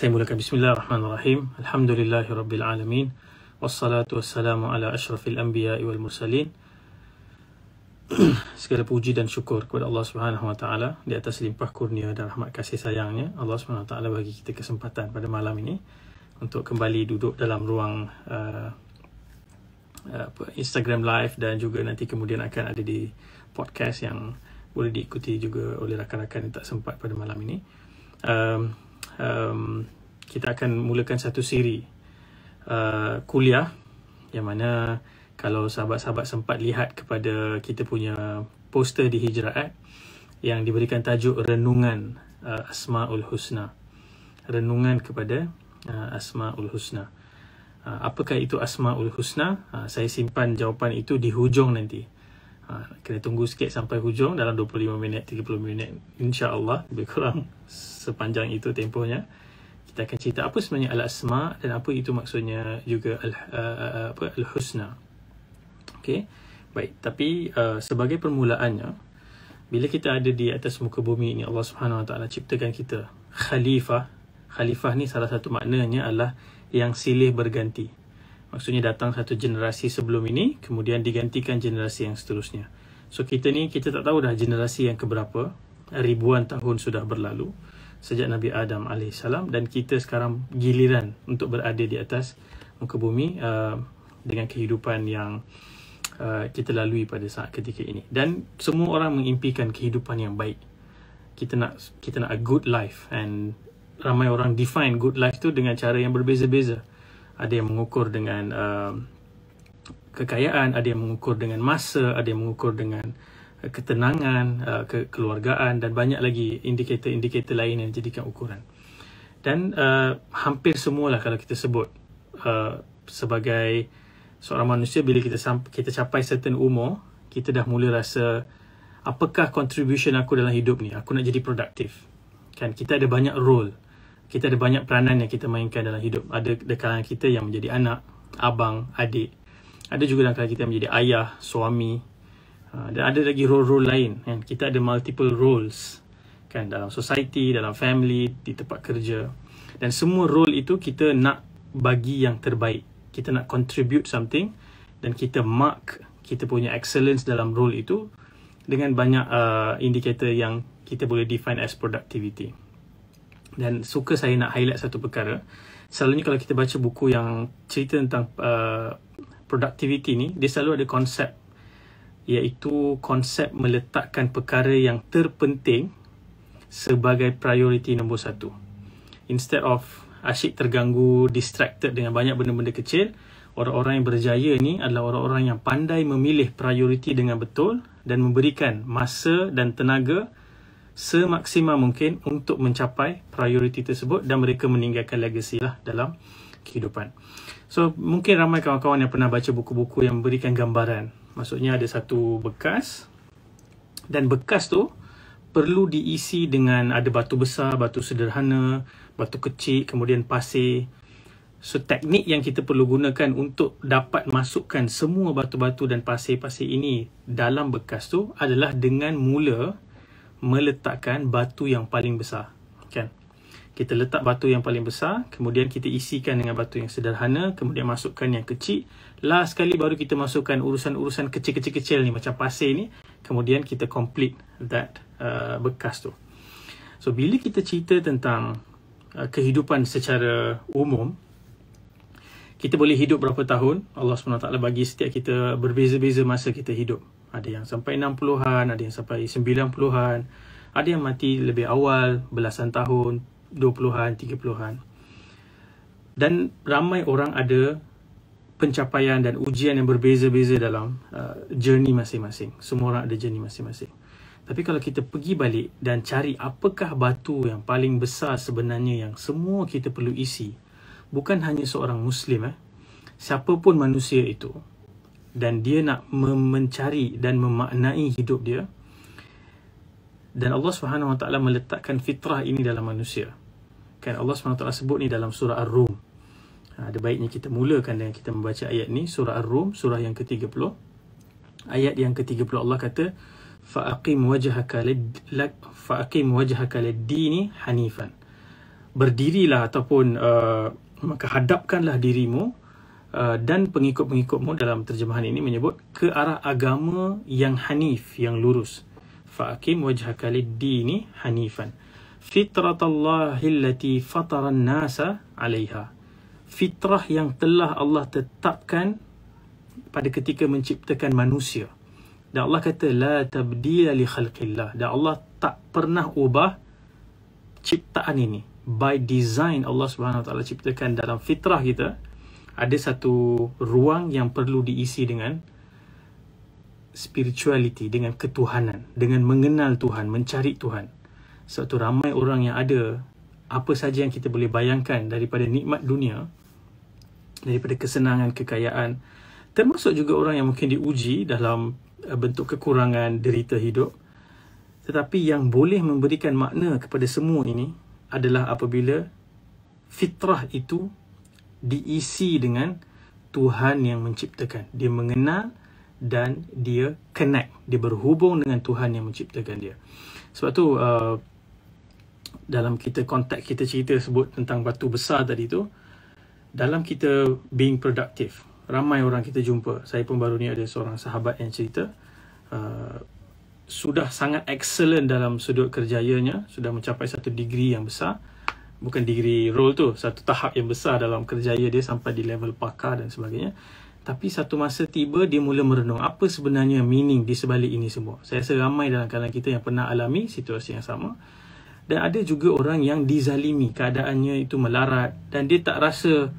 Saya mulakan bismillahirrahmanirrahim. Alhamdulillahirrabbilalamin. Wassalatu wassalamu ala ashrafil anbiya wal mursalin. Segala puji dan syukur kepada Allah Subhanahu Wa Taala di atas limpah kurnia dan rahmat kasih sayangnya. Allah Subhanahu Wa Taala bagi kita kesempatan pada malam ini untuk kembali duduk dalam ruang uh, uh, Instagram live dan juga nanti kemudian akan ada di podcast yang boleh diikuti juga oleh rakan-rakan yang tak sempat pada malam ini. Um, um, kita akan mulakan satu siri uh, kuliah yang mana kalau sahabat-sahabat sempat lihat kepada kita punya poster di Hijra'at yang diberikan tajuk Renungan uh, Asma'ul Husna. Renungan kepada uh, Asma'ul Husna. Uh, apakah itu Asma'ul Husna? Uh, saya simpan jawapan itu di hujung nanti. Ha, kena tunggu sikit sampai hujung dalam 25 minit 30 minit insya Allah lebih kurang sepanjang itu tempohnya kita akan cerita apa sebenarnya al asma dan apa itu maksudnya juga al eh, eh, apa al husna baik tapi uh, sebagai permulaannya bila kita ada di atas muka bumi ini Allah Subhanahu Wa Taala ciptakan kita khalifah khalifah ni salah satu maknanya adalah yang silih berganti Maksudnya datang satu generasi sebelum ini, kemudian digantikan generasi yang seterusnya. So kita ni, kita tak tahu dah generasi yang keberapa, ribuan tahun sudah berlalu sejak Nabi Adam AS dan kita sekarang giliran untuk berada di atas muka bumi uh, dengan kehidupan yang uh, kita lalui pada saat ketika ini. Dan semua orang mengimpikan kehidupan yang baik. Kita nak kita nak a good life and ramai orang define good life tu dengan cara yang berbeza-beza ada yang mengukur dengan uh, kekayaan, ada yang mengukur dengan masa, ada yang mengukur dengan uh, ketenangan, uh, kekeluargaan dan banyak lagi indikator-indikator lain yang dijadikan ukuran. Dan uh, hampir semualah kalau kita sebut uh, sebagai seorang manusia bila kita kita capai certain umur, kita dah mula rasa apakah contribution aku dalam hidup ni? Aku nak jadi produktif. Kan kita ada banyak role kita ada banyak peranan yang kita mainkan dalam hidup. Ada dekalan kita yang menjadi anak, abang, adik. Ada juga dalam kalangan kita yang menjadi ayah, suami. Ha, dan ada lagi role-role lain. Kan? Kita ada multiple roles kan dalam society, dalam family, di tempat kerja. Dan semua role itu kita nak bagi yang terbaik. Kita nak contribute something dan kita mark kita punya excellence dalam role itu dengan banyak uh, indikator yang kita boleh define as productivity dan suka saya nak highlight satu perkara selalunya kalau kita baca buku yang cerita tentang uh, productivity ni dia selalu ada konsep iaitu konsep meletakkan perkara yang terpenting sebagai priority nombor satu instead of asyik terganggu distracted dengan banyak benda-benda kecil orang-orang yang berjaya ni adalah orang-orang yang pandai memilih priority dengan betul dan memberikan masa dan tenaga semaksimal mungkin untuk mencapai prioriti tersebut dan mereka meninggalkan legacy lah dalam kehidupan. So mungkin ramai kawan-kawan yang pernah baca buku-buku yang memberikan gambaran. Maksudnya ada satu bekas dan bekas tu perlu diisi dengan ada batu besar, batu sederhana, batu kecil, kemudian pasir. So teknik yang kita perlu gunakan untuk dapat masukkan semua batu-batu dan pasir-pasir ini dalam bekas tu adalah dengan mula meletakkan batu yang paling besar kan kita letak batu yang paling besar kemudian kita isikan dengan batu yang sederhana kemudian masukkan yang kecil last sekali baru kita masukkan urusan-urusan kecil-kecil-kecil ni macam pasir ni kemudian kita complete that uh, bekas tu so bila kita cerita tentang uh, kehidupan secara umum kita boleh hidup berapa tahun Allah SWT bagi setiap kita berbeza-beza masa kita hidup ada yang sampai 60-an, ada yang sampai 90-an, ada yang mati lebih awal, belasan tahun, 20-an, 30-an. Dan ramai orang ada pencapaian dan ujian yang berbeza-beza dalam uh, journey masing-masing. Semua orang ada journey masing-masing. Tapi kalau kita pergi balik dan cari apakah batu yang paling besar sebenarnya yang semua kita perlu isi, bukan hanya seorang Muslim, eh, siapa manusia itu, dan dia nak mencari dan memaknai hidup dia dan Allah Subhanahu Wa Taala meletakkan fitrah ini dalam manusia kan Allah Subhanahu Wa Taala sebut ni dalam surah Ar-Rum ha, ada baiknya kita mulakan dengan kita membaca ayat ni surah Ar-Rum surah yang ke-30 ayat yang ke-30 Allah kata faqim wajhaka lak faqim wajhaka lid-din hanifan berdirilah ataupun uh, maka hadapkanlah dirimu Uh, dan pengikut-pengikutmu dalam terjemahan ini menyebut ke arah agama yang hanif yang lurus faqim wajhaka lid-dini hanifan fitratallahi allati fatara an-nasa 'alayha fitrah yang telah Allah tetapkan pada ketika menciptakan manusia dan Allah kata la tabdila li khalqillah dan Allah tak pernah ubah ciptaan ini by design Allah Subhanahu taala ciptakan dalam fitrah kita ada satu ruang yang perlu diisi dengan spirituality, dengan ketuhanan, dengan mengenal Tuhan, mencari Tuhan. Sebab tu ramai orang yang ada apa saja yang kita boleh bayangkan daripada nikmat dunia, daripada kesenangan, kekayaan, termasuk juga orang yang mungkin diuji dalam eh, bentuk kekurangan, derita hidup. Tetapi yang boleh memberikan makna kepada semua ini adalah apabila fitrah itu diisi dengan Tuhan yang menciptakan. Dia mengenal dan dia connect. Dia berhubung dengan Tuhan yang menciptakan dia. Sebab tu uh, dalam kita konteks kita cerita sebut tentang batu besar tadi tu dalam kita being productive ramai orang kita jumpa saya pun baru ni ada seorang sahabat yang cerita uh, sudah sangat excellent dalam sudut kerjayanya sudah mencapai satu degree yang besar bukan degree role tu satu tahap yang besar dalam kerjaya dia sampai di level pakar dan sebagainya tapi satu masa tiba dia mula merenung apa sebenarnya meaning di sebalik ini semua saya rasa ramai dalam kalangan kita yang pernah alami situasi yang sama dan ada juga orang yang dizalimi keadaannya itu melarat dan dia tak rasa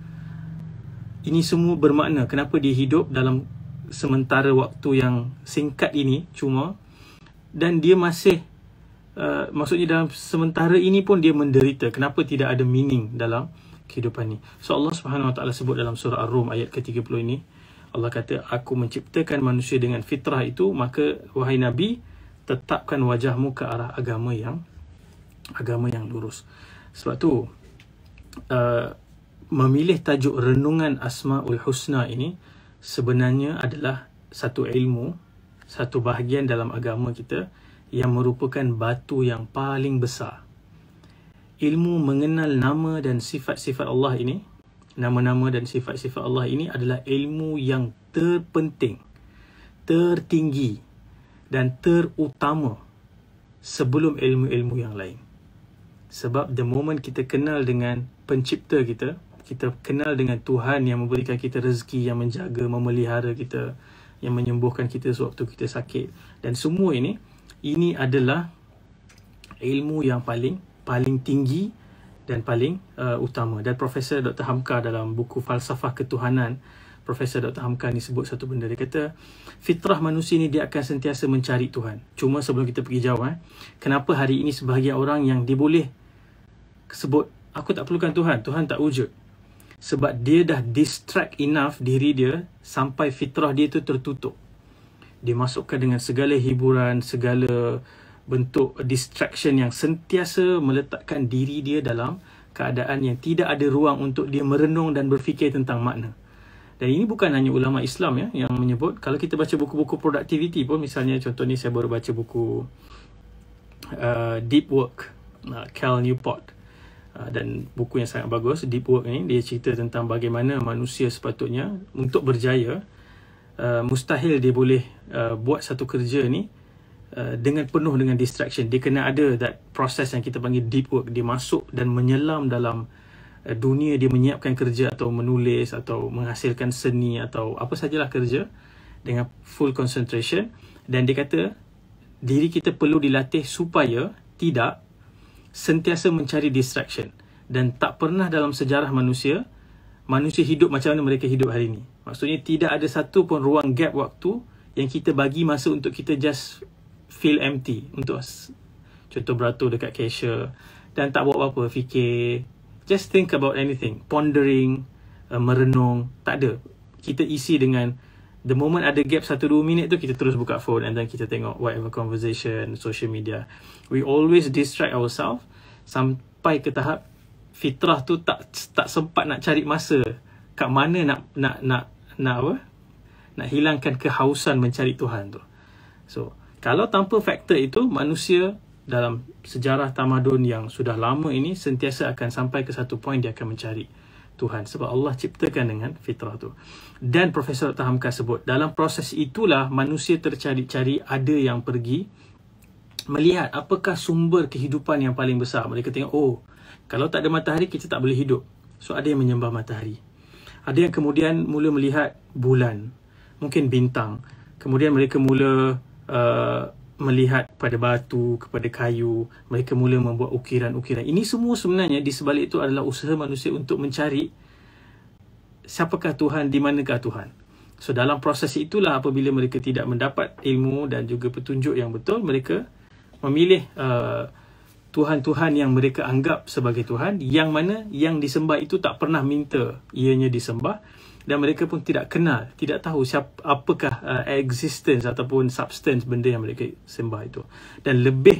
ini semua bermakna kenapa dia hidup dalam sementara waktu yang singkat ini cuma dan dia masih Eh, maksudnya dalam sementara ini pun dia menderita. Kenapa tidak ada meaning dalam kehidupan ini? So Allah Subhanahu Wa Taala sebut dalam surah Ar-Rum ayat ke-30 ini, Allah kata, "Aku menciptakan manusia dengan fitrah itu, maka wahai Nabi, tetapkan wajahmu ke arah agama yang agama yang lurus." Sebab tu uh, memilih tajuk renungan Asmaul Husna ini sebenarnya adalah satu ilmu, satu bahagian dalam agama kita yang merupakan batu yang paling besar. Ilmu mengenal nama dan sifat-sifat Allah ini, nama-nama dan sifat-sifat Allah ini adalah ilmu yang terpenting, tertinggi dan terutama sebelum ilmu-ilmu yang lain. Sebab the moment kita kenal dengan pencipta kita, kita kenal dengan Tuhan yang memberikan kita rezeki, yang menjaga, memelihara kita, yang menyembuhkan kita sewaktu kita sakit dan semua ini, ini adalah ilmu yang paling paling tinggi dan paling uh, utama dan profesor Dr Hamka dalam buku falsafah ketuhanan profesor Dr Hamka ni sebut satu benda dia kata fitrah manusia ni dia akan sentiasa mencari Tuhan cuma sebelum kita pergi jauh eh kenapa hari ini sebahagian orang yang dia boleh sebut aku tak perlukan Tuhan Tuhan tak wujud sebab dia dah distract enough diri dia sampai fitrah dia tu tertutup dimasukkan dengan segala hiburan, segala bentuk distraction yang sentiasa meletakkan diri dia dalam keadaan yang tidak ada ruang untuk dia merenung dan berfikir tentang makna. Dan ini bukan hanya ulama Islam ya yang menyebut. Kalau kita baca buku-buku productivity pun misalnya contoh ni saya baru baca buku uh, Deep Work uh, Cal Newport uh, dan buku yang sangat bagus Deep Work ni dia cerita tentang bagaimana manusia sepatutnya untuk berjaya uh, mustahil dia boleh Uh, buat satu kerja ni uh, dengan penuh dengan distraction. Dia kena ada that process yang kita panggil deep work. Dia masuk dan menyelam dalam uh, dunia dia menyiapkan kerja atau menulis atau menghasilkan seni atau apa sajalah kerja dengan full concentration dan dia kata diri kita perlu dilatih supaya tidak sentiasa mencari distraction dan tak pernah dalam sejarah manusia manusia hidup macam mana mereka hidup hari ini maksudnya tidak ada satu pun ruang gap waktu yang kita bagi masa untuk kita just feel empty untuk us. contoh beratur dekat cashier dan tak buat apa-apa fikir just think about anything pondering uh, merenung tak ada kita isi dengan the moment ada gap 1 2 minit tu kita terus buka phone and then kita tengok whatever conversation social media we always distract ourselves sampai ke tahap fitrah tu tak tak sempat nak cari masa kat mana nak nak nak nak apa nak hilangkan kehausan mencari Tuhan tu. So, kalau tanpa faktor itu, manusia dalam sejarah tamadun yang sudah lama ini sentiasa akan sampai ke satu poin dia akan mencari Tuhan sebab Allah ciptakan dengan fitrah tu. Dan Profesor Dr. Hamka sebut, dalam proses itulah manusia tercari-cari ada yang pergi melihat apakah sumber kehidupan yang paling besar. Mereka tengok, oh, kalau tak ada matahari, kita tak boleh hidup. So, ada yang menyembah matahari. Ada yang kemudian mula melihat bulan mungkin bintang. Kemudian mereka mula uh, melihat pada batu, kepada kayu, mereka mula membuat ukiran-ukiran. Ini semua sebenarnya di sebalik itu adalah usaha manusia untuk mencari siapakah Tuhan, di manakah Tuhan. So dalam proses itulah apabila mereka tidak mendapat ilmu dan juga petunjuk yang betul, mereka memilih uh, Tuhan-Tuhan yang mereka anggap sebagai Tuhan yang mana yang disembah itu tak pernah minta ianya disembah dan mereka pun tidak kenal tidak tahu siapa apakah uh, existence ataupun substance benda yang mereka sembah itu dan lebih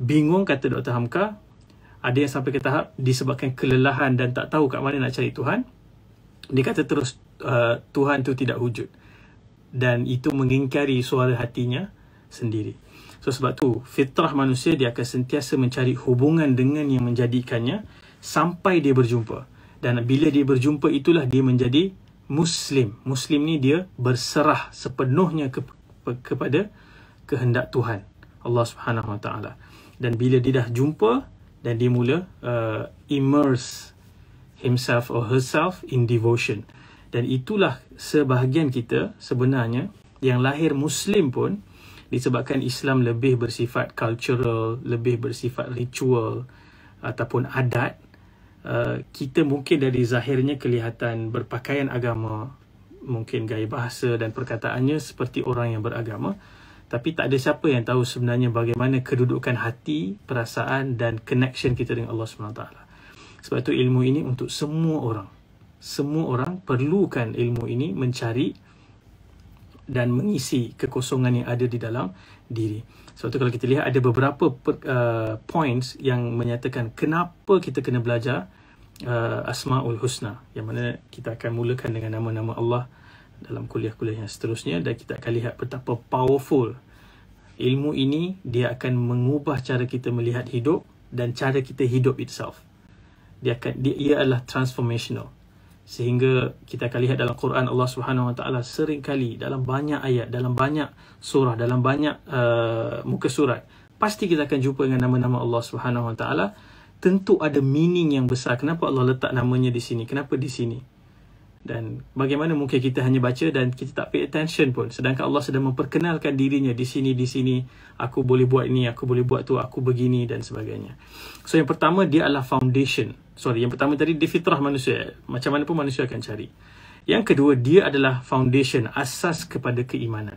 bingung kata Dr Hamka ada yang sampai ke tahap disebabkan kelelahan dan tak tahu kat mana nak cari Tuhan dia kata terus uh, Tuhan tu tidak wujud dan itu mengingkari suara hatinya sendiri so sebab tu fitrah manusia dia akan sentiasa mencari hubungan dengan yang menjadikannya sampai dia berjumpa dan bila dia berjumpa itulah dia menjadi muslim. Muslim ni dia berserah sepenuhnya ke, ke, kepada kehendak Tuhan Allah Subhanahu Wa Taala. Dan bila dia dah jumpa dan dia mula uh, immerse himself or herself in devotion. Dan itulah sebahagian kita sebenarnya yang lahir muslim pun disebabkan Islam lebih bersifat cultural, lebih bersifat ritual ataupun adat uh, kita mungkin dari zahirnya kelihatan berpakaian agama mungkin gaya bahasa dan perkataannya seperti orang yang beragama tapi tak ada siapa yang tahu sebenarnya bagaimana kedudukan hati, perasaan dan connection kita dengan Allah SWT. Sebab itu ilmu ini untuk semua orang. Semua orang perlukan ilmu ini mencari dan mengisi kekosongan yang ada di dalam diri. Sebab tu kalau kita lihat ada beberapa per, uh, points yang menyatakan kenapa kita kena belajar uh, Asma'ul Husna. Yang mana kita akan mulakan dengan nama-nama Allah dalam kuliah-kuliah yang seterusnya. Dan kita akan lihat betapa powerful ilmu ini dia akan mengubah cara kita melihat hidup dan cara kita hidup itself. Dia akan, dia, ialah transformational sehingga kita akan lihat dalam Quran Allah Subhanahu Wa Taala sering kali dalam banyak ayat dalam banyak surah dalam banyak uh, muka surat pasti kita akan jumpa dengan nama-nama Allah Subhanahu Wa Taala tentu ada meaning yang besar kenapa Allah letak namanya di sini kenapa di sini dan bagaimana mungkin kita hanya baca dan kita tak pay attention pun sedangkan Allah sedang memperkenalkan dirinya di sini di sini aku boleh buat ini aku boleh buat tu aku begini dan sebagainya so yang pertama dia adalah foundation sorry yang pertama tadi dia fitrah manusia eh. macam mana pun manusia akan cari yang kedua dia adalah foundation asas kepada keimanan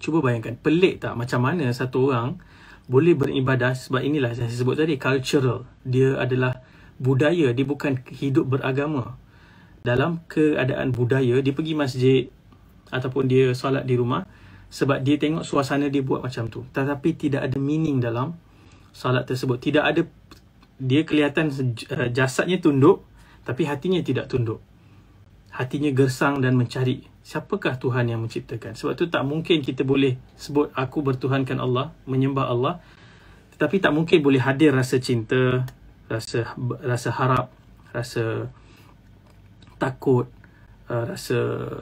cuba bayangkan pelik tak macam mana satu orang boleh beribadah sebab inilah yang saya sebut tadi cultural dia adalah budaya dia bukan hidup beragama dalam keadaan budaya dia pergi masjid ataupun dia solat di rumah sebab dia tengok suasana dia buat macam tu tetapi tidak ada meaning dalam solat tersebut tidak ada dia kelihatan eh, jasadnya tunduk tapi hatinya tidak tunduk. Hatinya gersang dan mencari siapakah Tuhan yang menciptakan. Sebab tu tak mungkin kita boleh sebut aku bertuhankan Allah, menyembah Allah. Tetapi tak mungkin boleh hadir rasa cinta, rasa rasa harap, rasa takut, eh, rasa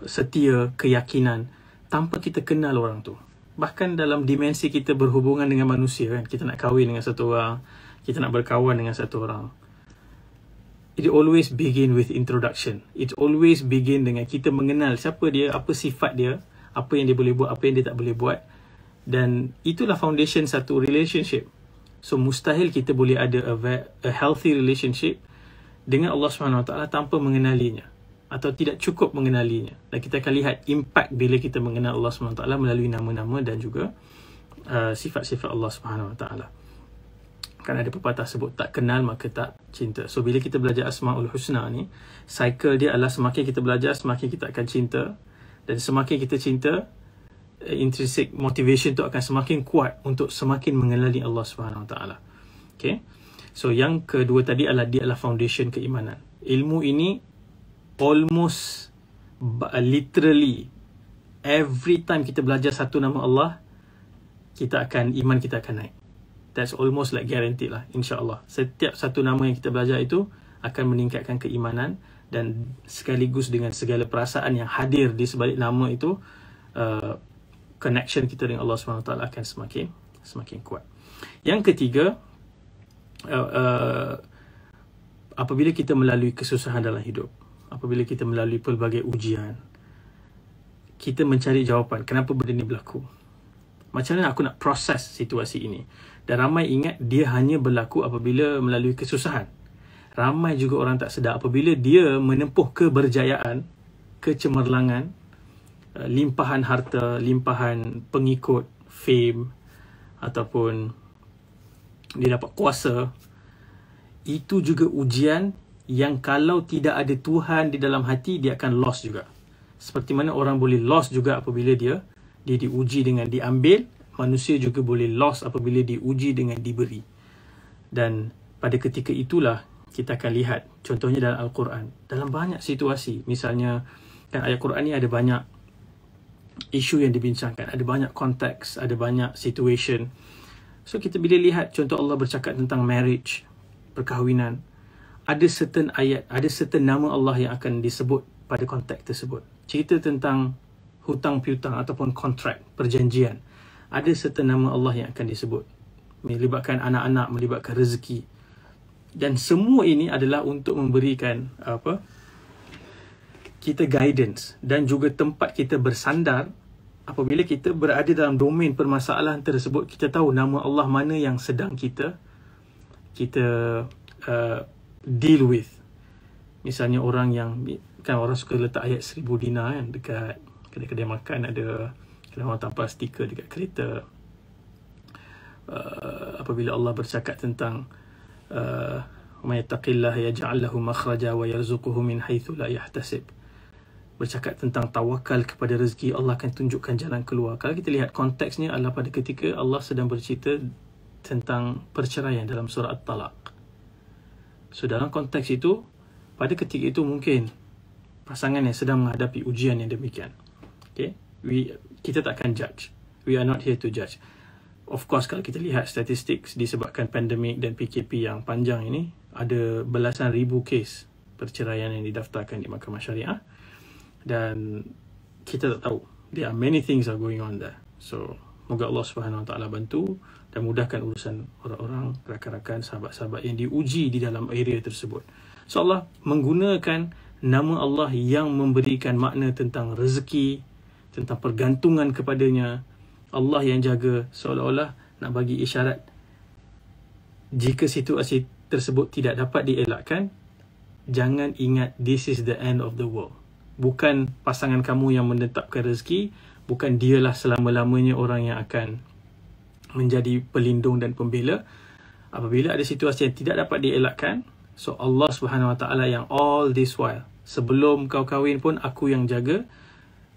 setia, keyakinan tanpa kita kenal orang tu. Bahkan dalam dimensi kita berhubungan dengan manusia kan, kita nak kahwin dengan satu orang, kita nak berkawan dengan satu orang it always begin with introduction it always begin dengan kita mengenal siapa dia apa sifat dia apa yang dia boleh buat apa yang dia tak boleh buat dan itulah foundation satu relationship so mustahil kita boleh ada a, a healthy relationship dengan Allah Subhanahu Wa Taala tanpa mengenalinya atau tidak cukup mengenalinya dan kita akan lihat impact bila kita mengenal Allah Subhanahu Wa Taala melalui nama-nama dan juga uh, sifat-sifat Allah Subhanahu Wa Taala kan ada pepatah sebut tak kenal maka tak cinta. So bila kita belajar Asmaul Husna ni, cycle dia adalah semakin kita belajar semakin kita akan cinta dan semakin kita cinta eh, intrinsic motivation tu akan semakin kuat untuk semakin mengenali Allah Subhanahu Wa Taala. Okay. So yang kedua tadi adalah dia adalah foundation keimanan. Ilmu ini almost literally every time kita belajar satu nama Allah kita akan iman kita akan naik that's almost like guaranteed lah insyaallah setiap satu nama yang kita belajar itu akan meningkatkan keimanan dan sekaligus dengan segala perasaan yang hadir di sebalik nama itu uh, connection kita dengan Allah SWT akan semakin semakin kuat yang ketiga uh, uh, apabila kita melalui kesusahan dalam hidup apabila kita melalui pelbagai ujian kita mencari jawapan kenapa benda ini berlaku macam mana aku nak proses situasi ini? Dan ramai ingat dia hanya berlaku apabila melalui kesusahan. Ramai juga orang tak sedar apabila dia menempuh keberjayaan, kecemerlangan, eh, limpahan harta, limpahan pengikut, fame ataupun dia dapat kuasa. Itu juga ujian yang kalau tidak ada Tuhan di dalam hati dia akan lost juga. Seperti mana orang boleh lost juga apabila dia dia diuji dengan diambil, manusia juga boleh loss apabila diuji dengan diberi. Dan pada ketika itulah kita akan lihat contohnya dalam Al-Quran. Dalam banyak situasi, misalnya kan ayat Quran ni ada banyak isu yang dibincangkan, ada banyak konteks, ada banyak situation. So kita bila lihat contoh Allah bercakap tentang marriage, perkahwinan, ada certain ayat, ada certain nama Allah yang akan disebut pada konteks tersebut. Cerita tentang hutang piutang ataupun kontrak perjanjian ada serta nama Allah yang akan disebut melibatkan anak-anak melibatkan rezeki dan semua ini adalah untuk memberikan apa kita guidance dan juga tempat kita bersandar apabila kita berada dalam domain permasalahan tersebut kita tahu nama Allah mana yang sedang kita kita uh, deal with misalnya orang yang kan orang suka letak ayat seribu dina kan dekat kedai-kedai makan ada kalau orang tampak stiker dekat kereta uh, apabila Allah bercakap tentang uh, may taqillah yaj'alahu makhraja wa yarzuquhu min haythu la yahtasib bercakap tentang tawakal kepada rezeki Allah akan tunjukkan jalan keluar kalau kita lihat konteksnya adalah pada ketika Allah sedang bercerita tentang perceraian dalam surah At-Talaq so dalam konteks itu pada ketika itu mungkin pasangan yang sedang menghadapi ujian yang demikian okay we kita takkan judge we are not here to judge of course kalau kita lihat statistik disebabkan pandemik dan PKP yang panjang ini ada belasan ribu kes perceraian yang didaftarkan di mahkamah syariah dan kita tak tahu there are many things are going on there so moga Allah swt Wa bantu dan mudahkan urusan orang-orang rakan-rakan sahabat-sahabat yang diuji di dalam area tersebut so Allah menggunakan nama Allah yang memberikan makna tentang rezeki tentang pergantungan kepadanya Allah yang jaga seolah-olah nak bagi isyarat jika situasi tersebut tidak dapat dielakkan jangan ingat this is the end of the world bukan pasangan kamu yang menetapkan rezeki bukan dialah selama-lamanya orang yang akan menjadi pelindung dan pembela apabila ada situasi yang tidak dapat dielakkan so Allah Subhanahu Wa Taala yang all this while sebelum kau kahwin pun aku yang jaga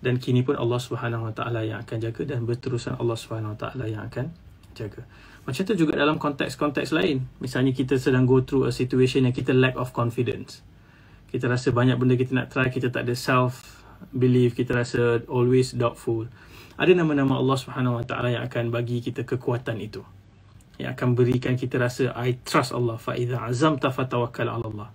dan kini pun Allah Subhanahu Wa Taala yang akan jaga dan berterusan Allah Subhanahu Wa Taala yang akan jaga. Macam tu juga dalam konteks-konteks lain. Misalnya kita sedang go through a situation yang kita lack of confidence. Kita rasa banyak benda kita nak try, kita tak ada self belief, kita rasa always doubtful. Ada nama-nama Allah Subhanahu Wa Taala yang akan bagi kita kekuatan itu. Yang akan berikan kita rasa I trust Allah fa iza azamta fatawakkal ala Allah.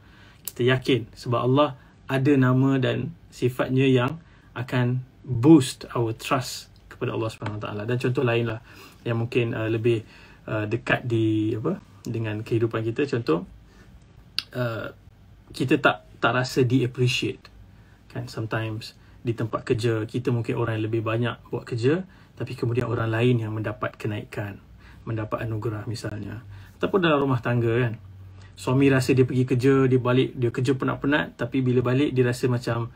Kita yakin sebab Allah ada nama dan sifatnya yang akan boost our trust kepada Allah Subhanahu Wa taala dan contoh lainlah yang mungkin uh, lebih uh, dekat di apa dengan kehidupan kita contoh uh, kita tak tak rasa di appreciate kan sometimes di tempat kerja kita mungkin orang yang lebih banyak buat kerja tapi kemudian orang lain yang mendapat kenaikan mendapat anugerah misalnya ataupun dalam rumah tangga kan suami rasa dia pergi kerja dia balik dia kerja penat-penat tapi bila balik dia rasa macam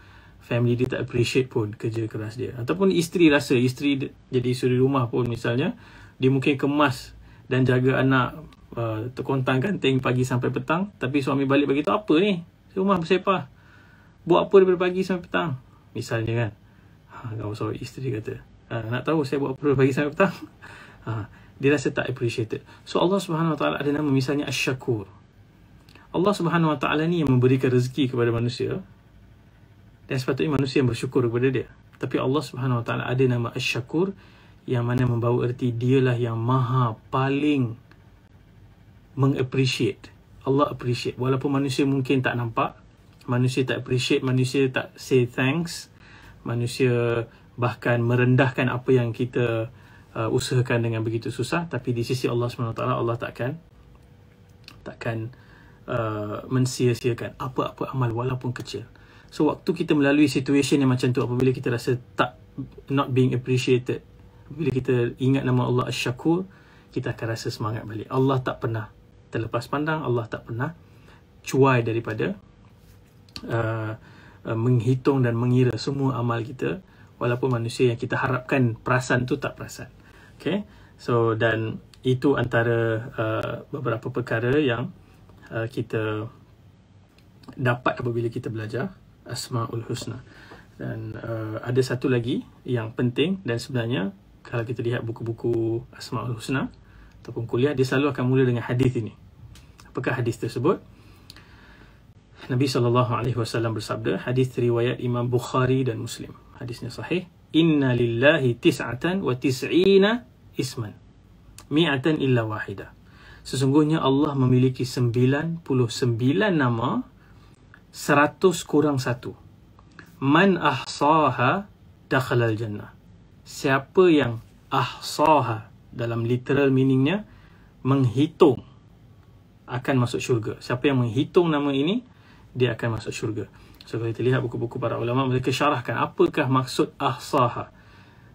family dia tak appreciate pun kerja keras dia ataupun isteri rasa isteri jadi suri rumah pun misalnya dia mungkin kemas dan jaga anak uh, terkontang kanting pagi sampai petang tapi suami balik bagi tahu apa ni rumah bersepah buat apa daripada pagi sampai petang misalnya kan ha kau so isteri kata ha, nak tahu saya buat apa daripada pagi sampai petang ha dia rasa tak appreciated so Allah Subhanahu Wa Taala ada nama misalnya ash syakur Allah Subhanahu Wa Taala ni yang memberikan rezeki kepada manusia dan sepatutnya manusia yang bersyukur kepada dia tapi Allah Subhanahu Wa Taala ada nama Asy-Syakur yang mana membawa erti dialah yang maha paling mengappreciate Allah appreciate walaupun manusia mungkin tak nampak manusia tak appreciate manusia tak say thanks manusia bahkan merendahkan apa yang kita uh, usahakan dengan begitu susah tapi di sisi Allah Subhanahu Wa Taala Allah takkan takkan uh, mensia-siakan apa-apa amal walaupun kecil. So waktu kita melalui situation yang macam tu apabila kita rasa tak not being appreciated bila kita ingat nama Allah Asy-Syakur kita akan rasa semangat balik. Allah tak pernah terlepas pandang, Allah tak pernah cuai daripada uh, uh, menghitung dan mengira semua amal kita walaupun manusia yang kita harapkan perasan tu tak perasan. Okay? So dan itu antara uh, beberapa perkara yang uh, kita dapat apabila kita belajar Asmaul Husna. Dan uh, ada satu lagi yang penting dan sebenarnya kalau kita lihat buku-buku Asmaul Husna ataupun kuliah dia selalu akan mula dengan hadis ini. Apakah hadis tersebut? Nabi sallallahu alaihi wasallam bersabda hadis riwayat Imam Bukhari dan Muslim. Hadisnya sahih. Inna lillahi tis'atan wa tis'ina isman. Mi'atan illa wahida. Sesungguhnya Allah memiliki 99 nama seratus kurang satu. Man ahsaha dakhalal jannah. Siapa yang ahsaha dalam literal meaningnya menghitung akan masuk syurga. Siapa yang menghitung nama ini, dia akan masuk syurga. So, kalau kita lihat buku-buku para ulama, mereka syarahkan apakah maksud ahsaha.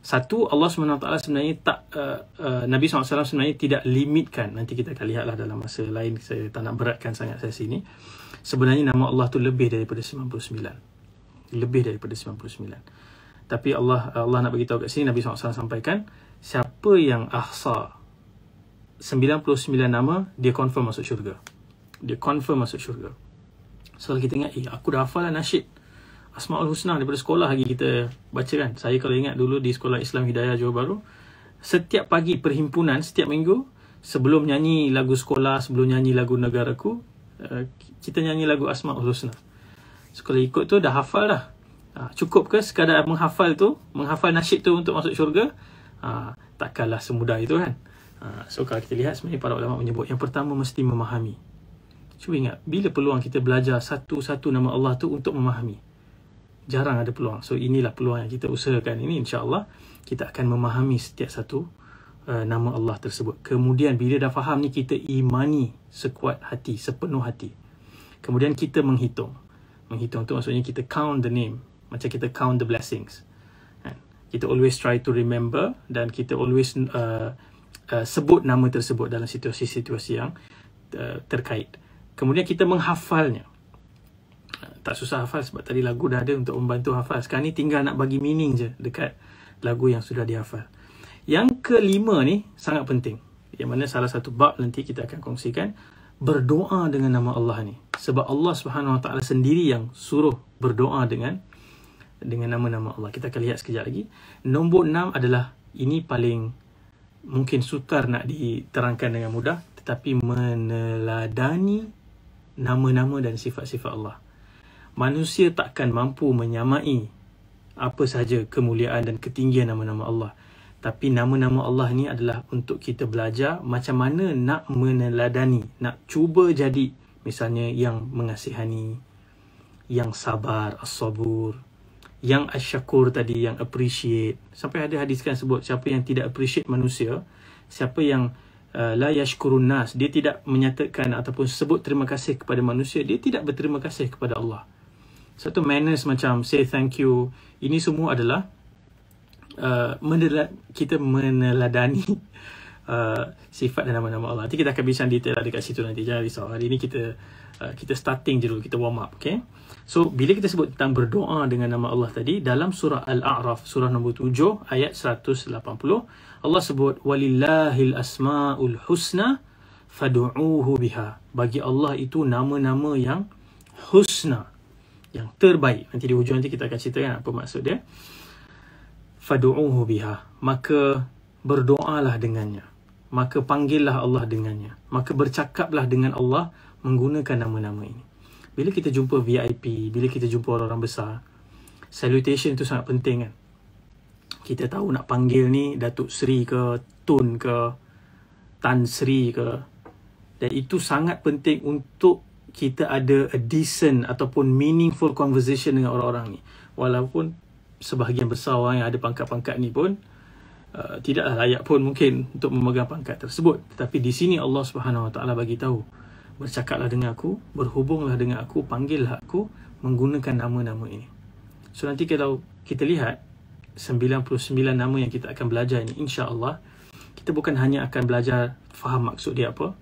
Satu, Allah SWT sebenarnya tak, uh, uh, Nabi SAW sebenarnya tidak limitkan. Nanti kita akan lihatlah dalam masa lain. Saya tak nak beratkan sangat sesi ini sebenarnya nama Allah tu lebih daripada 99. Lebih daripada 99. Tapi Allah eh, Allah nak bagi tahu kat sini Nabi SAW sampaikan siapa yang ahsa 99 nama dia confirm masuk syurga. Dia confirm masuk syurga. So kita ingat eh aku dah hafal lah nasyid. Asmaul Husna daripada sekolah lagi kita baca kan. Saya kalau ingat dulu di sekolah Islam Hidayah Johor Bahru setiap pagi perhimpunan setiap minggu sebelum nyanyi lagu sekolah, sebelum nyanyi lagu negaraku, eh, kita nyanyi lagu Asma Husna. So, kalau ikut tu dah hafal dah. Ha, cukup ke sekadar menghafal tu, menghafal nasyid tu untuk masuk syurga? Ha, takkanlah semudah itu kan. Ha, so kalau kita lihat sebenarnya para ulama menyebut yang pertama mesti memahami. Cuba ingat, bila peluang kita belajar satu-satu nama Allah tu untuk memahami? Jarang ada peluang. So inilah peluang yang kita usahakan ini insya Allah Kita akan memahami setiap satu uh, nama Allah tersebut. Kemudian bila dah faham ni kita imani sekuat hati, sepenuh hati. Kemudian kita menghitung. Menghitung tu maksudnya kita count the name. Macam kita count the blessings. Kan? Kita always try to remember dan kita always uh, uh, sebut nama tersebut dalam situasi-situasi yang uh, terkait. Kemudian kita menghafalnya. Uh, tak susah hafal sebab tadi lagu dah ada untuk membantu hafal. Sekarang ni tinggal nak bagi meaning je dekat lagu yang sudah dihafal. Yang kelima ni sangat penting. Yang mana salah satu bab nanti kita akan kongsikan berdoa dengan nama Allah ni sebab Allah Subhanahu Wa Taala sendiri yang suruh berdoa dengan dengan nama-nama Allah. Kita akan lihat sekejap lagi. Nombor 6 adalah ini paling mungkin sukar nak diterangkan dengan mudah tetapi meneladani nama-nama dan sifat-sifat Allah. Manusia takkan mampu menyamai apa sahaja kemuliaan dan ketinggian nama-nama Allah. Tapi nama-nama Allah ni adalah untuk kita belajar macam mana nak meneladani, nak cuba jadi misalnya yang mengasihani, yang sabar, as-sabur, yang asyakur tadi, yang appreciate. Sampai ada hadis kan sebut siapa yang tidak appreciate manusia, siapa yang uh, la yashkurun nas, dia tidak menyatakan ataupun sebut terima kasih kepada manusia, dia tidak berterima kasih kepada Allah. Satu manners macam say thank you, ini semua adalah Uh, menela- kita meneladani uh, sifat dan nama-nama Allah. Nanti kita akan bincang detail lah dekat situ nanti. Jangan risau. Hari ni kita uh, kita starting je dulu. Kita warm up. Okay? So, bila kita sebut tentang berdoa dengan nama Allah tadi, dalam surah Al-A'raf, surah nombor tujuh ayat 180, Allah sebut, وَلِلَّهِ الْأَسْمَاءُ husna فَدُعُوهُ بِهَا Bagi Allah itu nama-nama yang husna, yang terbaik. Nanti di hujung nanti kita akan ceritakan apa maksud dia fadu'uhu biha maka berdoalah dengannya maka panggillah Allah dengannya maka bercakaplah dengan Allah menggunakan nama-nama ini bila kita jumpa VIP bila kita jumpa orang-orang besar salutation itu sangat penting kan kita tahu nak panggil ni Datuk Sri, ke Tun ke Tan Sri ke dan itu sangat penting untuk kita ada a decent ataupun meaningful conversation dengan orang-orang ni walaupun sebahagian besar orang yang ada pangkat-pangkat ni pun uh, tidaklah layak pun mungkin untuk memegang pangkat tersebut tetapi di sini Allah Subhanahu Wa Taala bagi tahu bercakaplah dengan aku berhubunglah dengan aku panggillah aku menggunakan nama-nama ini so nanti kalau kita lihat 99 nama yang kita akan belajar ini insya-Allah kita bukan hanya akan belajar faham maksud dia apa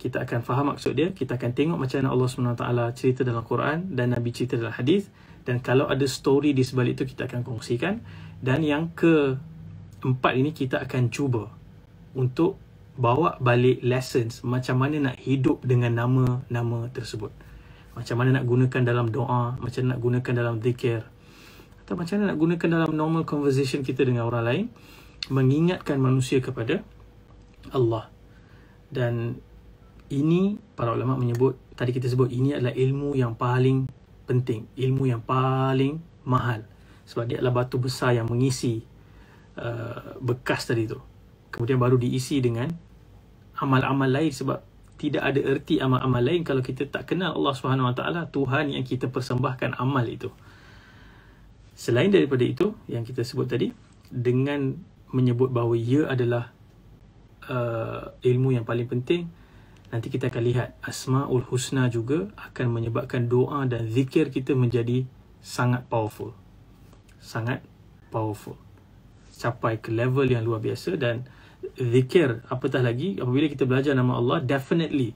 kita akan faham maksud dia, kita akan tengok macam mana Allah SWT cerita dalam Quran dan Nabi cerita dalam hadis dan kalau ada story di sebalik itu kita akan kongsikan dan yang ke empat ini kita akan cuba untuk bawa balik lessons macam mana nak hidup dengan nama-nama tersebut. Macam mana nak gunakan dalam doa, macam mana nak gunakan dalam zikir atau macam mana nak gunakan dalam normal conversation kita dengan orang lain mengingatkan manusia kepada Allah. Dan ini para ulama menyebut tadi kita sebut ini adalah ilmu yang paling penting ilmu yang paling mahal sebab dia adalah batu besar yang mengisi uh, bekas tadi tu kemudian baru diisi dengan amal-amal lain sebab tidak ada erti amal-amal lain kalau kita tak kenal Allah Subhanahu Wa Taala Tuhan yang kita persembahkan amal itu selain daripada itu yang kita sebut tadi dengan menyebut bahawa ia adalah uh, ilmu yang paling penting Nanti kita akan lihat Asma'ul Husna juga akan menyebabkan doa dan zikir kita menjadi sangat powerful. Sangat powerful. Capai ke level yang luar biasa dan zikir apatah lagi apabila kita belajar nama Allah definitely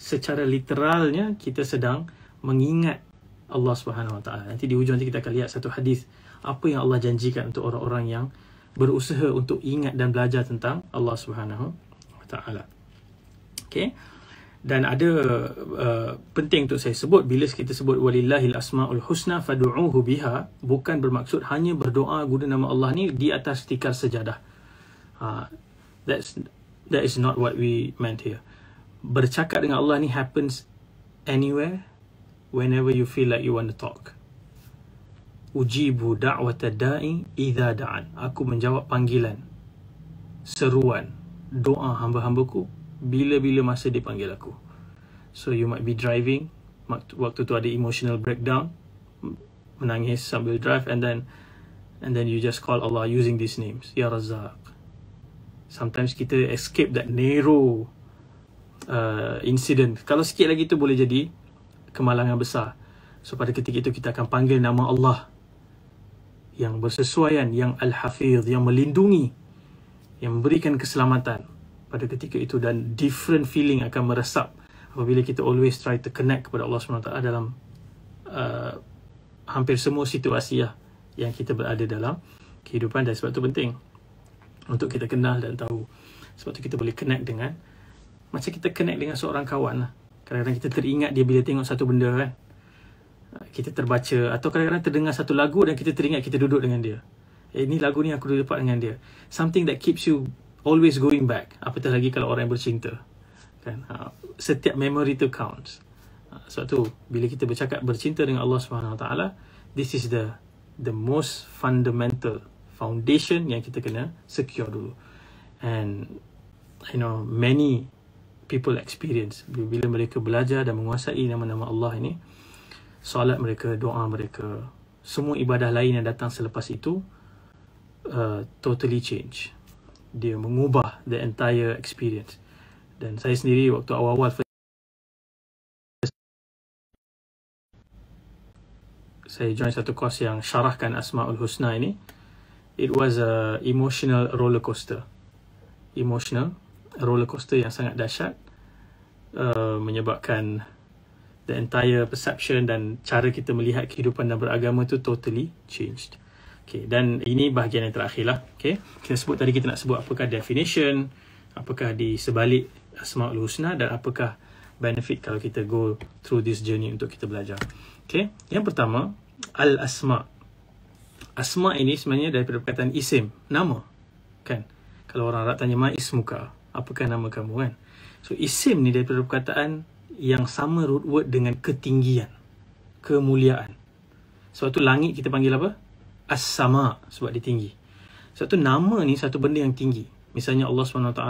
secara literalnya kita sedang mengingat Allah Subhanahu Wa Taala. Nanti di hujung nanti kita akan lihat satu hadis apa yang Allah janjikan untuk orang-orang yang berusaha untuk ingat dan belajar tentang Allah Subhanahu Wa Taala. Okay. Dan ada uh, penting untuk saya sebut bila kita sebut walillahil asmaul husna fad'uuhu biha bukan bermaksud hanya berdoa guna nama Allah ni di atas tikar sejadah. Uh, that's that is not what we meant here. Bercakap dengan Allah ni happens anywhere whenever you feel like you want to talk. Ujibu da'wat da'i idza da'an. Aku menjawab panggilan seruan doa hamba-hambaku bila-bila masa dia panggil aku. So you might be driving, waktu tu ada emotional breakdown, menangis sambil drive and then and then you just call Allah using these names, Ya Razak. Sometimes kita escape that narrow uh, incident. Kalau sikit lagi tu boleh jadi kemalangan besar. So pada ketika itu kita akan panggil nama Allah yang bersesuaian, yang Al-Hafidh, yang melindungi, yang memberikan keselamatan pada ketika itu dan different feeling akan meresap apabila kita always try to connect kepada Allah SWT dalam uh, hampir semua situasi lah yang kita berada dalam kehidupan dan sebab itu penting untuk kita kenal dan tahu sebab itu kita boleh connect dengan macam kita connect dengan seorang kawan lah kadang-kadang kita teringat dia bila tengok satu benda kan uh, kita terbaca atau kadang-kadang terdengar satu lagu dan kita teringat kita duduk dengan dia eh, ini lagu ni aku duduk dapat dengan dia something that keeps you always going back. Apatah lagi kalau orang yang bercinta. Kan? Uh, setiap memory tu counts. Uh, sebab tu, bila kita bercakap bercinta dengan Allah SWT, this is the the most fundamental foundation yang kita kena secure dulu. And, you know, many people experience bila mereka belajar dan menguasai nama-nama Allah ini, solat mereka, doa mereka, semua ibadah lain yang datang selepas itu, uh, totally change dia mengubah the entire experience. Dan saya sendiri waktu awal-awal saya join satu kos yang syarahkan Asmaul Husna ini. It was a emotional roller coaster. Emotional roller coaster yang sangat dahsyat. Uh, menyebabkan the entire perception dan cara kita melihat kehidupan dan beragama tu totally changed. Okay, dan ini bahagian yang terakhir lah. Okay, kita sebut tadi kita nak sebut apakah definition, apakah di sebalik asma'ul husna dan apakah benefit kalau kita go through this journey untuk kita belajar. Okay, yang pertama, al-asma' Asma' ini sebenarnya daripada perkataan isim, nama. Kan? Kalau orang Arab tanya, ma'is ismuka, apakah nama kamu kan? So, isim ni daripada perkataan yang sama root word dengan ketinggian, kemuliaan. Sebab tu langit kita panggil apa? As-Sama sebab dia tinggi. Sebab tu nama ni satu benda yang tinggi. Misalnya Allah SWT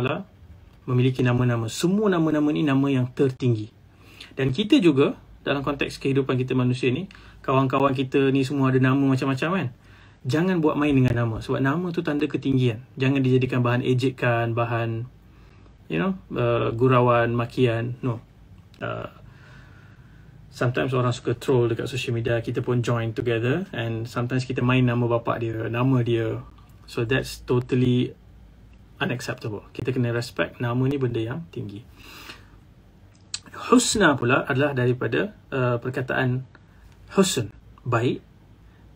memiliki nama-nama. Semua nama-nama ni nama yang tertinggi. Dan kita juga dalam konteks kehidupan kita manusia ni, kawan-kawan kita ni semua ada nama macam-macam kan. Jangan buat main dengan nama sebab nama tu tanda ketinggian. Jangan dijadikan bahan ejekan, bahan you know, uh, gurauan, makian. No. Uh, sometimes orang suka troll dekat social media kita pun join together and sometimes kita main nama bapak dia nama dia so that's totally unacceptable kita kena respect nama ni benda yang tinggi husna pula adalah daripada uh, perkataan husn baik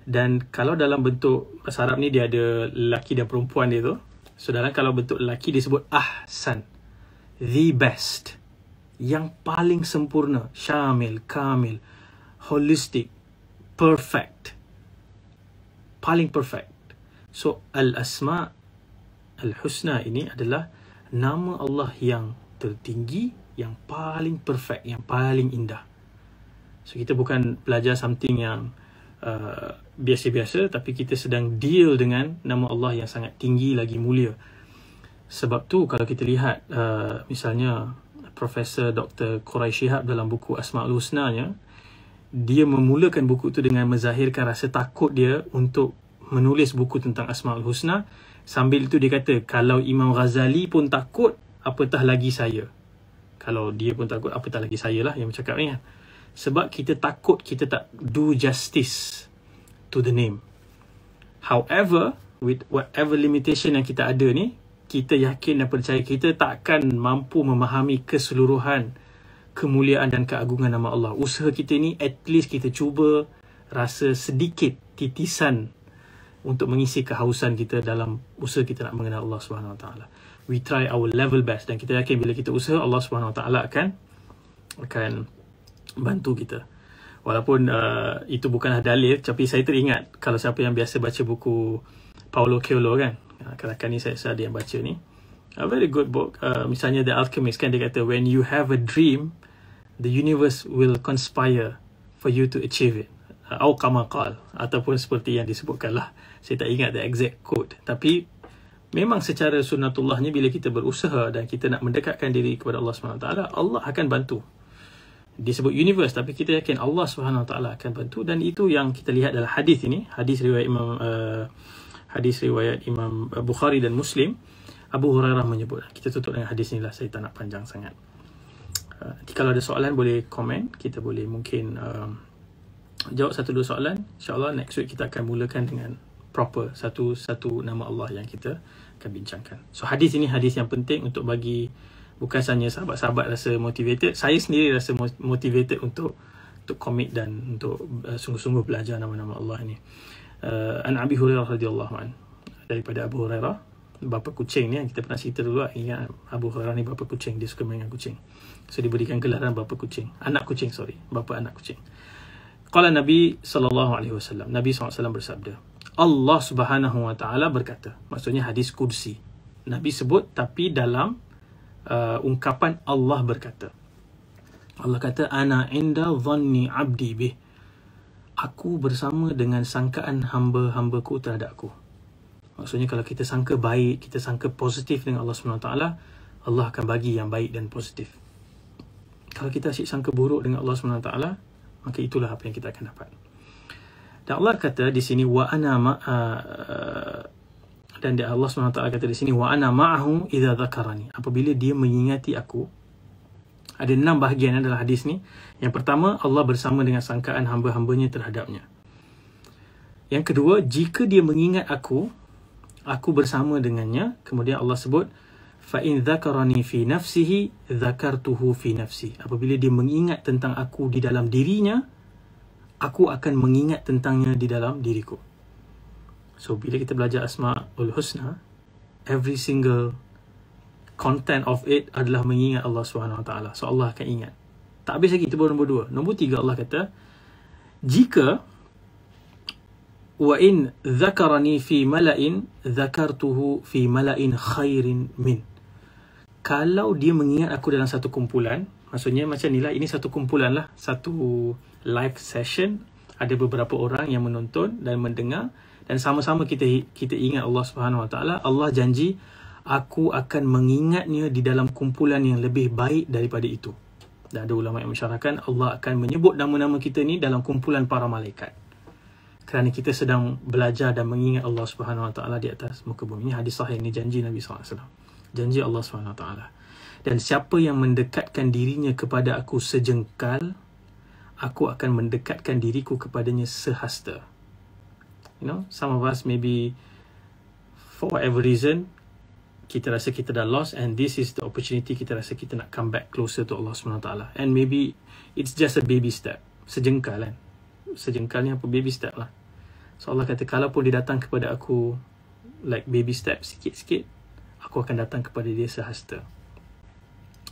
dan kalau dalam bentuk bahasa Arab ni dia ada lelaki dan perempuan dia tu so dalam kalau bentuk lelaki disebut ahsan the best yang paling sempurna, syamil, kamil, holistic, perfect. Paling perfect. So al-asma al-husna ini adalah nama Allah yang tertinggi, yang paling perfect, yang paling indah. So kita bukan belajar something yang uh, biasa-biasa tapi kita sedang deal dengan nama Allah yang sangat tinggi lagi mulia. Sebab tu kalau kita lihat uh, misalnya Profesor Dr. Quray Shihab dalam buku Asma'ul Husna-nya, dia memulakan buku itu dengan menzahirkan rasa takut dia untuk menulis buku tentang Asma'ul Husna. Sambil itu dia kata, kalau Imam Ghazali pun takut, apatah lagi saya. Kalau dia pun takut, apatah lagi saya lah yang bercakap ni. Ya. Sebab kita takut kita tak do justice to the name. However, with whatever limitation yang kita ada ni, kita yakin dan percaya kita takkan mampu memahami keseluruhan kemuliaan dan keagungan nama Allah. Usaha kita ni at least kita cuba rasa sedikit titisan untuk mengisi kehausan kita dalam usaha kita nak mengenal Allah Subhanahu Wa Taala. We try our level best dan kita yakin bila kita usaha Allah Subhanahu Wa Taala akan akan bantu kita. Walaupun uh, itu bukanlah dalil tapi saya teringat kalau siapa yang biasa baca buku Paulo Coelho kan Ah, kerakan ni saya, saya ada yang baca ni a very good book uh, misalnya the alchemist kan dia kata when you have a dream the universe will conspire for you to achieve it ah, au kama qal ataupun seperti yang disebutkan lah. saya tak ingat the exact quote tapi memang secara sunnatullahnya bila kita berusaha dan kita nak mendekatkan diri kepada Allah Subhanahu taala Allah akan bantu disebut universe tapi kita yakin Allah Subhanahu taala akan bantu dan itu yang kita lihat dalam hadis ini hadis riwayat Imam hadis riwayat Imam eh, Bukhari dan Muslim Abu Hurairah menyebut kita tutup dengan hadis ni lah saya tak nak panjang sangat uh, kalau ada soalan boleh komen kita boleh mungkin uh, jawab satu dua soalan insyaAllah next week kita akan mulakan dengan proper satu-satu nama Allah yang kita akan bincangkan so hadis ini hadis yang penting untuk bagi bukan hanya sahabat-sahabat rasa motivated saya sendiri rasa motivated untuk untuk commit dan untuk uh, sungguh-sungguh belajar nama-nama Allah ini uh, an Abi Hurairah radhiyallahu an daripada Abu Hurairah bapa kucing ni yang kita pernah cerita dulu ingat Abu Hurairah ni bapa kucing dia suka dengan kucing so diberikan gelaran bapa kucing anak kucing sorry bapa anak kucing qala nabi sallallahu alaihi wasallam nabi SAW bersabda Allah Subhanahu wa taala berkata maksudnya hadis kursi nabi sebut tapi dalam uh, ungkapan Allah berkata Allah kata ana inda dhanni abdi bih aku bersama dengan sangkaan hamba-hambaku terhadap aku. Maksudnya kalau kita sangka baik, kita sangka positif dengan Allah SWT, Allah akan bagi yang baik dan positif. Kalau kita asyik sangka buruk dengan Allah SWT, maka itulah apa yang kita akan dapat. Dan Allah kata di sini, wa ana ma uh, uh dan Allah SWT kata di sini, wa ana ma'ahu idha dhakarani. Apabila dia mengingati aku, ada enam bahagian dalam hadis ni. Yang pertama, Allah bersama dengan sangkaan hamba-hambanya terhadapnya. Yang kedua, jika dia mengingat aku, aku bersama dengannya. Kemudian Allah sebut, فَإِنْ ذَكَرَنِي فِي نَفْسِهِ ذَكَرْتُهُ فِي نَفْسِي Apabila dia mengingat tentang aku di dalam dirinya, aku akan mengingat tentangnya di dalam diriku. So, bila kita belajar Asma'ul Husna, every single content of it adalah mengingat Allah Subhanahu Wa Taala. So Allah akan ingat. Tak habis lagi itu nombor dua. Nombor tiga Allah kata, jika wa in dzakarani fi mala'in zakartuhu fi mala'in khairin min. Kalau dia mengingat aku dalam satu kumpulan, maksudnya macam ni lah, ini satu kumpulan lah, satu live session ada beberapa orang yang menonton dan mendengar dan sama-sama kita kita ingat Allah Subhanahu Wa Taala. Allah janji aku akan mengingatnya di dalam kumpulan yang lebih baik daripada itu. Dan ada ulama yang mensyarahkan Allah akan menyebut nama-nama kita ni dalam kumpulan para malaikat. Kerana kita sedang belajar dan mengingat Allah Subhanahu Wa Taala di atas muka bumi. Ini hadis sahih ini janji Nabi SAW. Janji Allah Subhanahu Wa Taala. Dan siapa yang mendekatkan dirinya kepada aku sejengkal, aku akan mendekatkan diriku kepadanya sehasta. You know, some of us maybe for whatever reason, kita rasa kita dah lost and this is the opportunity kita rasa kita nak come back closer to Allah SWT. And maybe it's just a baby step. Sejengkal kan. Sejengkal ni apa? Baby step lah. So Allah kata, kalaupun dia datang kepada aku like baby step sikit-sikit, aku akan datang kepada dia sehasta.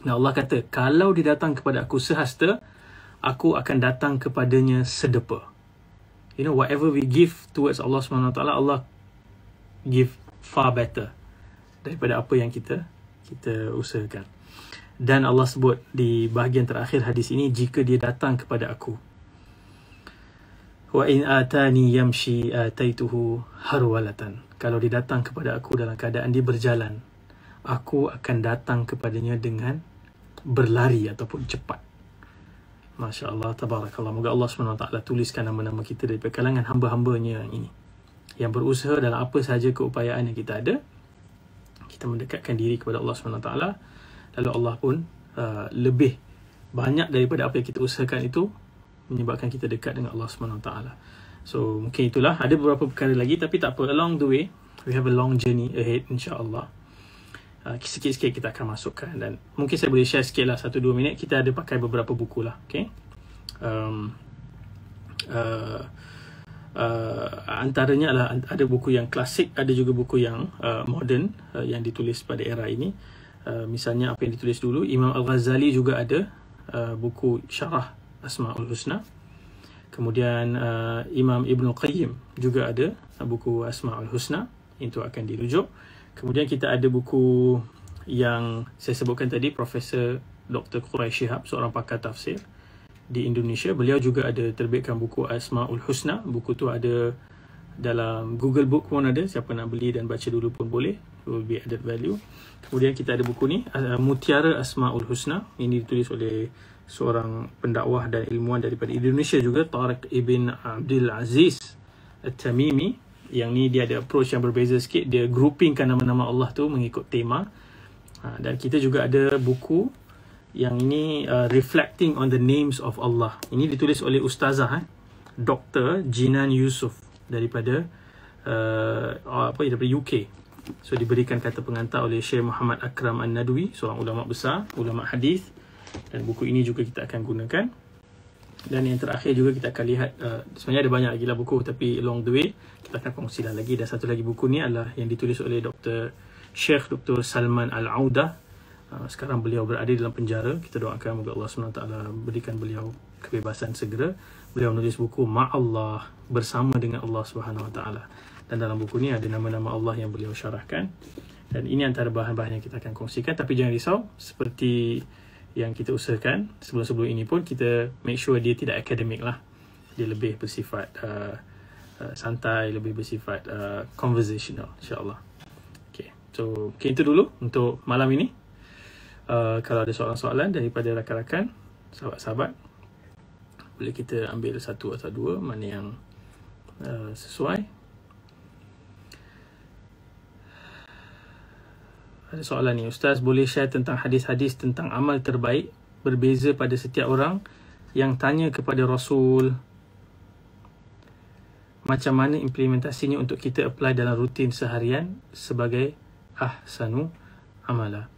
Nah Allah kata, kalau dia datang kepada aku sehasta, aku akan datang kepadanya sedepa. You know, whatever we give towards Allah SWT, Allah give far better daripada apa yang kita kita usahakan. Dan Allah sebut di bahagian terakhir hadis ini jika dia datang kepada aku. Wa in atani yamshi ataituhu harwalatan. Kalau dia datang kepada aku dalam keadaan dia berjalan, aku akan datang kepadanya dengan berlari ataupun cepat. Masya Allah, tabarakallah. Moga Allah SWT tuliskan nama-nama kita daripada kalangan hamba-hambanya yang ini. Yang berusaha dalam apa sahaja keupayaan yang kita ada, kita mendekatkan diri kepada Allah SWT Lalu Allah pun uh, lebih banyak daripada apa yang kita usahakan itu Menyebabkan kita dekat dengan Allah SWT So mungkin itulah Ada beberapa perkara lagi Tapi tak apa Along the way We have a long journey ahead InsyaAllah uh, Sikit-sikit kita akan masukkan Dan mungkin saya boleh share sikit lah Satu dua minit Kita ada pakai beberapa buku lah Okay um, uh, uh, antaranya adalah ada buku yang klasik, ada juga buku yang uh, moden uh, yang ditulis pada era ini. Uh, misalnya apa yang ditulis dulu, Imam Al-Ghazali juga ada uh, buku Syarah Asma'ul Husna. Kemudian uh, Imam Ibn Qayyim juga ada uh, buku Asma'ul Husna. Itu akan dirujuk. Kemudian kita ada buku yang saya sebutkan tadi, Profesor Dr. Quraish Shihab, seorang pakar tafsir di Indonesia. Beliau juga ada terbitkan buku Asmaul Husna. Buku tu ada dalam Google Book pun ada. Siapa nak beli dan baca dulu pun boleh. It will be added value. Kemudian kita ada buku ni, uh, Mutiara Asmaul Husna. Ini ditulis oleh seorang pendakwah dan ilmuwan daripada Indonesia juga, Tarik Ibn Abdul Aziz Al-Tamimi. Yang ni dia ada approach yang berbeza sikit. Dia groupingkan nama-nama Allah tu mengikut tema. Ha, dan kita juga ada buku yang ini uh, reflecting on the names of Allah. Ini ditulis oleh ustazah eh? Dr. Jinan Yusuf daripada uh, apa daripada UK. So diberikan kata pengantar oleh Syekh Muhammad Akram An-Nadwi, seorang ulama besar, ulama hadis dan buku ini juga kita akan gunakan. Dan yang terakhir juga kita akan lihat uh, sebenarnya ada banyak lagi lah buku tapi along the way kita akan kongsilah lagi dan satu lagi buku ni adalah yang ditulis oleh Dr. Syekh Dr. Salman Al-Audah Ah, sekarang beliau berada dalam penjara. Kita doakan moga Allah SWT berikan beliau kebebasan segera. Beliau menulis buku Ma'Allah bersama dengan Allah SWT. Dan dalam buku ni ada nama-nama Allah yang beliau syarahkan. Dan ini antara bahan-bahan yang kita akan kongsikan. Tapi jangan risau, seperti yang kita usahakan sebelum-sebelum ini pun, kita make sure dia tidak akademik lah. Dia lebih bersifat uh, uh, santai, lebih bersifat uh, conversational insyaAllah. Okay, so mungkin itu dulu untuk malam ini. Uh, kalau ada soalan-soalan daripada rakan-rakan, sahabat-sahabat, boleh kita ambil satu atau dua mana yang uh, sesuai. Ada soalan ni, Ustaz boleh share tentang hadis-hadis tentang amal terbaik berbeza pada setiap orang yang tanya kepada Rasul macam mana implementasinya untuk kita apply dalam rutin seharian sebagai ahsanu amala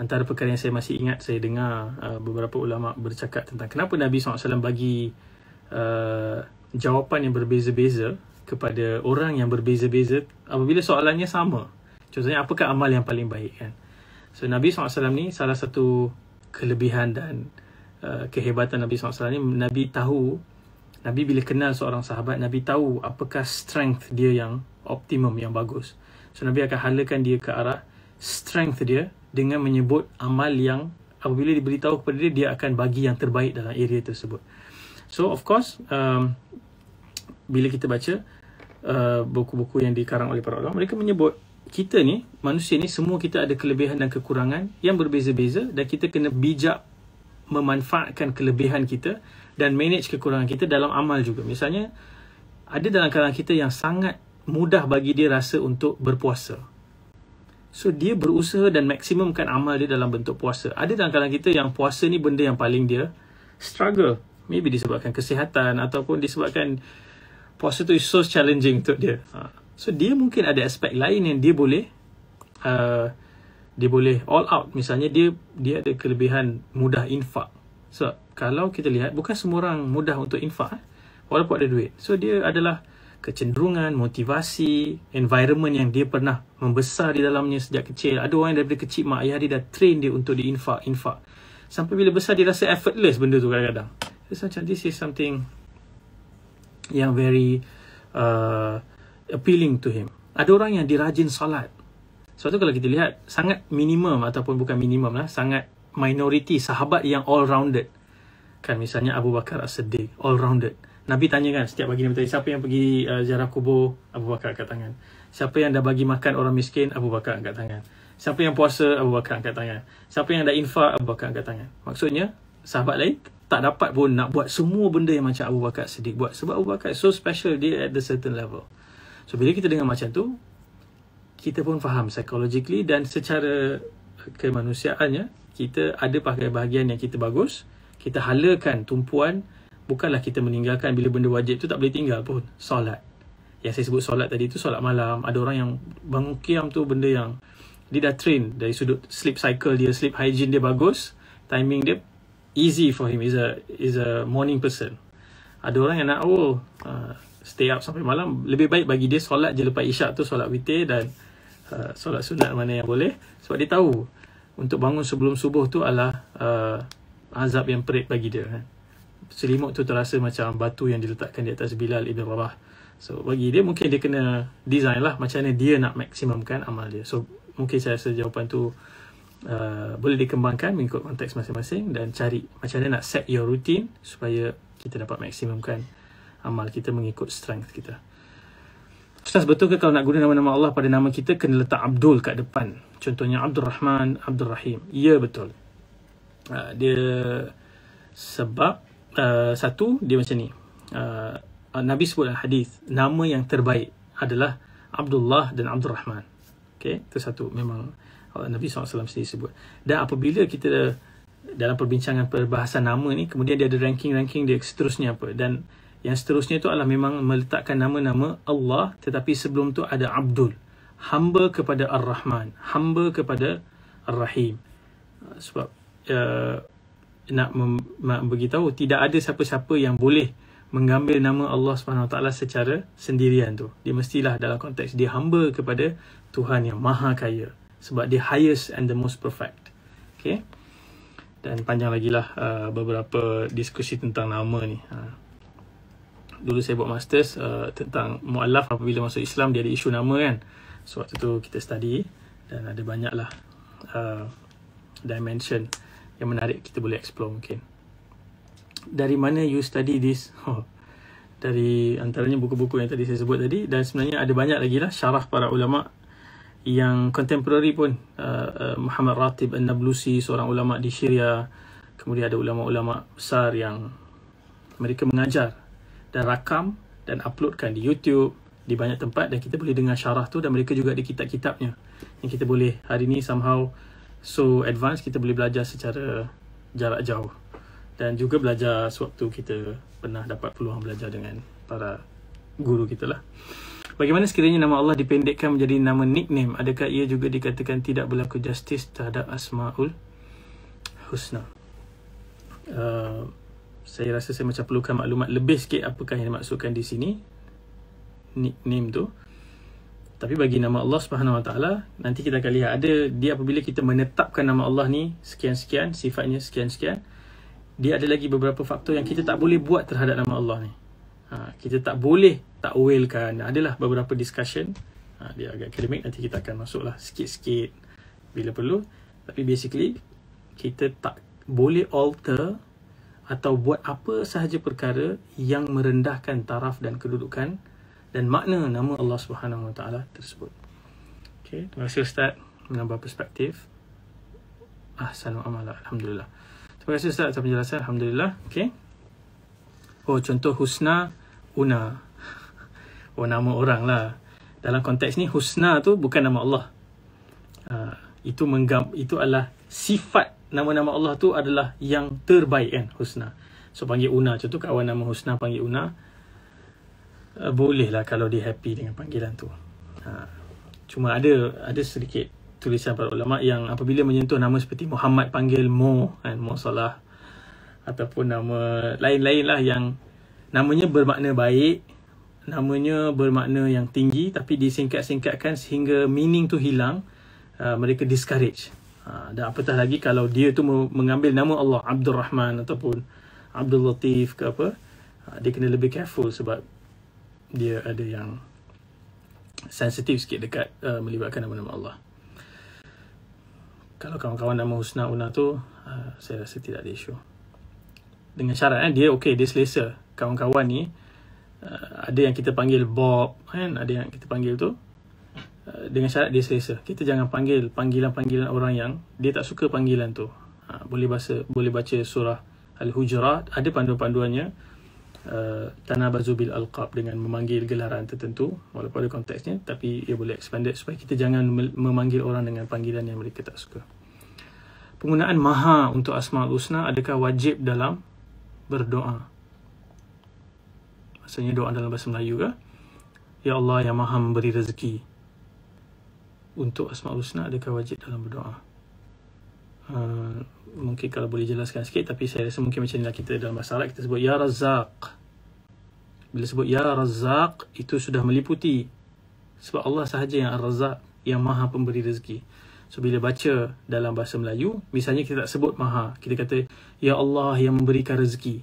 antara perkara yang saya masih ingat saya dengar uh, beberapa ulama bercakap tentang kenapa Nabi SAW bagi uh, jawapan yang berbeza-beza kepada orang yang berbeza-beza apabila soalannya sama. Contohnya apakah amal yang paling baik kan? So Nabi SAW ni salah satu kelebihan dan uh, kehebatan Nabi SAW ni Nabi tahu Nabi bila kenal seorang sahabat Nabi tahu apakah strength dia yang optimum yang bagus. So Nabi akan halakan dia ke arah strength dia dengan menyebut amal yang apabila diberitahu kepada dia dia akan bagi yang terbaik dalam area tersebut. So of course um, bila kita baca uh, buku-buku yang dikarang oleh para ulama mereka menyebut kita ni manusia ni semua kita ada kelebihan dan kekurangan yang berbeza-beza dan kita kena bijak memanfaatkan kelebihan kita dan manage kekurangan kita dalam amal juga. Misalnya ada dalam kalangan kita yang sangat mudah bagi dia rasa untuk berpuasa. So dia berusaha dan maksimumkan amal dia dalam bentuk puasa. Ada dalam kalangan kita yang puasa ni benda yang paling dia struggle. Maybe disebabkan kesihatan ataupun disebabkan puasa tu is so challenging untuk dia. Ha. So dia mungkin ada aspek lain yang dia boleh uh, dia boleh all out. Misalnya dia dia ada kelebihan mudah infak. So kalau kita lihat bukan semua orang mudah untuk infak eh. walaupun ada duit. So dia adalah kecenderungan, motivasi, environment yang dia pernah membesar di dalamnya sejak kecil. Ada orang yang daripada kecil mak ayah dia dah train dia untuk dia infak, infak. Sampai bila besar dia rasa effortless benda tu kadang-kadang. Rasa so, macam this is something yang very uh, appealing to him. Ada orang yang dirajin solat. Sebab tu kalau kita lihat, sangat minimum ataupun bukan minimum lah, sangat minority sahabat yang all-rounded. Kan misalnya Abu Bakar As-Siddiq, all-rounded. Nabi tanya kan setiap pagi Nabi tanya siapa yang pergi uh, ziarah kubur Abu Bakar angkat tangan. Siapa yang dah bagi makan orang miskin Abu Bakar angkat tangan. Siapa yang puasa Abu Bakar angkat tangan. Siapa yang dah infak Abu Bakar angkat tangan. Maksudnya sahabat lain tak dapat pun nak buat semua benda yang macam Abu Bakar sedih buat sebab Abu Bakar so special dia at the certain level. So bila kita dengar macam tu kita pun faham psychologically dan secara kemanusiaannya kita ada pakai bahagian yang kita bagus kita halakan tumpuan bukanlah kita meninggalkan bila benda wajib tu tak boleh tinggal pun. Solat. Yang saya sebut solat tadi tu solat malam. Ada orang yang bangun kiam tu benda yang dia dah train dari sudut sleep cycle dia, sleep hygiene dia bagus. Timing dia easy for him. is a is a morning person. Ada orang yang nak, oh, uh, stay up sampai malam. Lebih baik bagi dia solat je lepas isyak tu, solat witir dan uh, solat sunat mana yang boleh. Sebab dia tahu untuk bangun sebelum subuh tu adalah uh, azab yang perik bagi dia. Eh selimut tu terasa macam batu yang diletakkan di atas Bilal Ibn Rabah. So bagi dia mungkin dia kena design lah macam mana dia nak maksimumkan amal dia. So mungkin saya rasa jawapan tu uh, boleh dikembangkan mengikut konteks masing-masing dan cari macam mana nak set your routine supaya kita dapat maksimumkan amal kita mengikut strength kita. Ustaz betul ke kalau nak guna nama-nama Allah pada nama kita kena letak Abdul kat depan? Contohnya Abdul Rahman, Abdul Rahim. Ya betul. Uh, dia sebab uh, satu dia macam ni. Uh, Nabi sebut dalam hadis nama yang terbaik adalah Abdullah dan Abdul Rahman. Okay, itu satu memang Nabi SAW sendiri sebut. Dan apabila kita dalam perbincangan perbahasan nama ni, kemudian dia ada ranking-ranking dia seterusnya apa. Dan yang seterusnya itu adalah memang meletakkan nama-nama Allah tetapi sebelum tu ada Abdul. Hamba kepada Ar-Rahman. Hamba kepada Ar-Rahim. Sebab nak mem- beritahu tidak ada siapa-siapa yang boleh mengambil nama Allah SWT secara sendirian tu. Dia mestilah dalam konteks dia hamba kepada Tuhan yang maha kaya. Sebab dia highest and the most perfect. Okay. Dan panjang lagi lah uh, beberapa diskusi tentang nama ni. Uh. Dulu saya buat masters uh, tentang mu'alaf apabila masuk Islam dia ada isu nama kan. So waktu tu kita study dan ada banyaklah uh, dimension yang menarik kita boleh explore mungkin. Dari mana you study this? Dari antaranya buku-buku yang tadi saya sebut tadi dan sebenarnya ada banyak lagi lah syarah para ulama yang contemporary pun uh, uh, Muhammad Ratib An-Nablusi seorang ulama di Syria kemudian ada ulama-ulama besar yang mereka mengajar dan rakam dan uploadkan di YouTube di banyak tempat dan kita boleh dengar syarah tu dan mereka juga ada kitab-kitabnya yang kita boleh hari ni somehow So advance kita boleh belajar secara jarak jauh dan juga belajar sewaktu kita pernah dapat peluang belajar dengan para guru kita lah. Bagaimana sekiranya nama Allah dipendekkan menjadi nama nickname? Adakah ia juga dikatakan tidak berlaku justice terhadap Asma'ul Husna? Uh, saya rasa saya macam perlukan maklumat lebih sikit apakah yang dimaksudkan di sini. Nickname tu. Tapi bagi nama Allah Subhanahu Wa Taala nanti kita akan lihat ada dia apabila kita menetapkan nama Allah ni sekian-sekian sifatnya sekian-sekian dia ada lagi beberapa faktor yang kita tak boleh buat terhadap nama Allah ni. Ha, kita tak boleh tak takwilkan. Adalah beberapa discussion. Ha, dia agak akademik. Nanti kita akan masuklah sikit-sikit bila perlu. Tapi basically, kita tak boleh alter atau buat apa sahaja perkara yang merendahkan taraf dan kedudukan dan makna nama Allah Subhanahu Wa Taala tersebut. Okay, terima kasih Ustaz menambah perspektif. Ah, salam amal, alhamdulillah. Terima kasih Ustaz atas penjelasan, alhamdulillah. Okay. Oh, contoh Husna Una. Oh, nama orang lah. Dalam konteks ni Husna tu bukan nama Allah. Uh, itu menggam itu adalah sifat nama-nama Allah tu adalah yang terbaik kan Husna. So panggil Una contoh kawan nama Husna panggil Una uh, eh, boleh lah kalau dia happy dengan panggilan tu. Ha. Cuma ada ada sedikit tulisan para ulama yang apabila menyentuh nama seperti Muhammad panggil Mo kan Mo Salah ataupun nama lain-lain lah yang namanya bermakna baik namanya bermakna yang tinggi tapi disingkat-singkatkan sehingga meaning tu hilang uh, mereka discourage uh, dan apatah lagi kalau dia tu mengambil nama Allah Abdul Rahman ataupun Abdul Latif ke apa uh, dia kena lebih careful sebab dia ada yang sensitif sikit dekat uh, melibatkan nama-nama Allah. Kalau kawan-kawan nama Husna Una tu, uh, saya rasa tidak ada isu. Dengan syarat eh, dia okey, dia selesa. Kawan-kawan ni, uh, ada yang kita panggil Bob, kan? ada yang kita panggil tu. Uh, dengan syarat dia selesa. Kita jangan panggil panggilan-panggilan orang yang dia tak suka panggilan tu. Uh, boleh, bahasa, boleh baca surah Al-Hujurat, ada panduan-panduannya. Eh, Tanah tanabazubil alqab dengan memanggil gelaran tertentu walaupun ada konteksnya tapi ia boleh expand supaya kita jangan memanggil orang dengan panggilan yang mereka tak suka. Penggunaan maha untuk asmaul husna adakah wajib dalam berdoa? Maksudnya doa dalam bahasa Melayu ke? Ya Allah yang maha memberi rezeki. Untuk asmaul husna adakah wajib dalam berdoa? Ah, mungkin kalau boleh jelaskan sikit tapi saya rasa mungkin macam inilah kita dalam masalah kita sebut ya razzaq bila sebut ya razzaq itu sudah meliputi sebab Allah sahaja yang ar-razzaq yang maha pemberi rezeki so bila baca dalam bahasa Melayu misalnya kita tak sebut maha kita kata ya Allah yang memberikan rezeki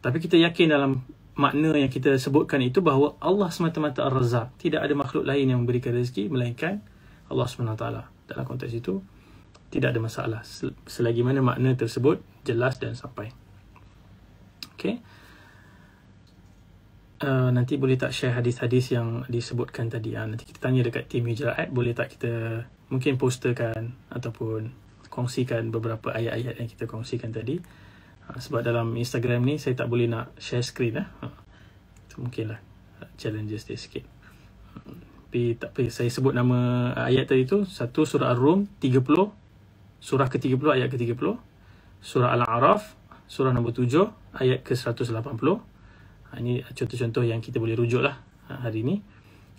tapi kita yakin dalam makna yang kita sebutkan itu bahawa Allah semata-mata ar-razzaq tidak ada makhluk lain yang memberikan rezeki melainkan Allah SWT dalam konteks itu tidak ada masalah selagi mana makna tersebut jelas dan sampai. Okay. Uh, nanti boleh tak share hadis-hadis yang disebutkan tadi uh, Nanti kita tanya dekat tim Hijrah Boleh tak kita mungkin posterkan Ataupun kongsikan beberapa ayat-ayat yang kita kongsikan tadi uh, Sebab dalam Instagram ni saya tak boleh nak share screen uh. Ah. Itu mungkinlah challenges dia sikit hmm, tapi tak apa, saya sebut nama ayat tadi tu Satu surah Ar-Rum surah ke-30 ayat ke-30, surah Al-A'raf, surah nombor 7 ayat ke-180. Ha, ini contoh-contoh yang kita boleh rujuk lah ha, hari ini.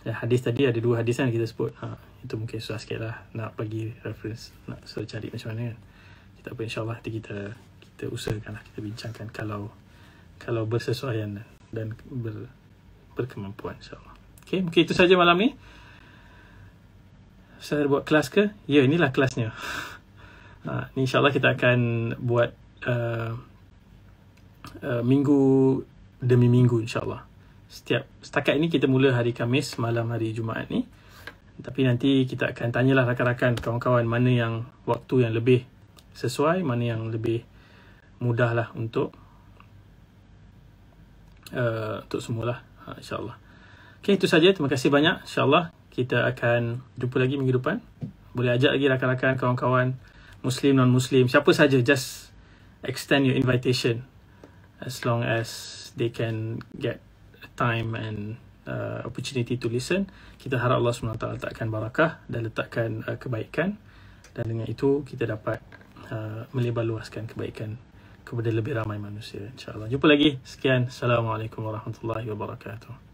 Ya, hadis tadi ada dua hadis yang kita sebut. Ha, itu mungkin susah sikit lah nak bagi reference, nak suruh cari macam mana kan. Kita apa insyaAllah nanti kita, kita usahakan lah, kita bincangkan kalau kalau bersesuaian dan ber, berkemampuan insyaAllah. Okay, mungkin itu saja malam ni. Saya buat kelas ke? Ya, inilah kelasnya. Uh, ha, insya Allah kita akan buat uh, uh, minggu demi minggu insya Allah. Setiap setakat ini kita mula hari Kamis, malam hari Jumaat ni. Tapi nanti kita akan tanyalah rakan-rakan, kawan-kawan mana yang waktu yang lebih sesuai, mana yang lebih mudah lah untuk uh, untuk semualah ha, insya Allah. Okay, itu saja. Terima kasih banyak. Insya Allah kita akan jumpa lagi minggu depan. Boleh ajak lagi rakan-rakan, kawan-kawan. Muslim, non-Muslim, siapa saja, just extend your invitation as long as they can get time and uh, opportunity to listen. Kita harap Allah SWT letakkan barakah dan letakkan uh, kebaikan dan dengan itu kita dapat uh, melebar luaskan kebaikan kepada lebih ramai manusia insyaAllah. Jumpa lagi. Sekian. Assalamualaikum warahmatullahi wabarakatuh.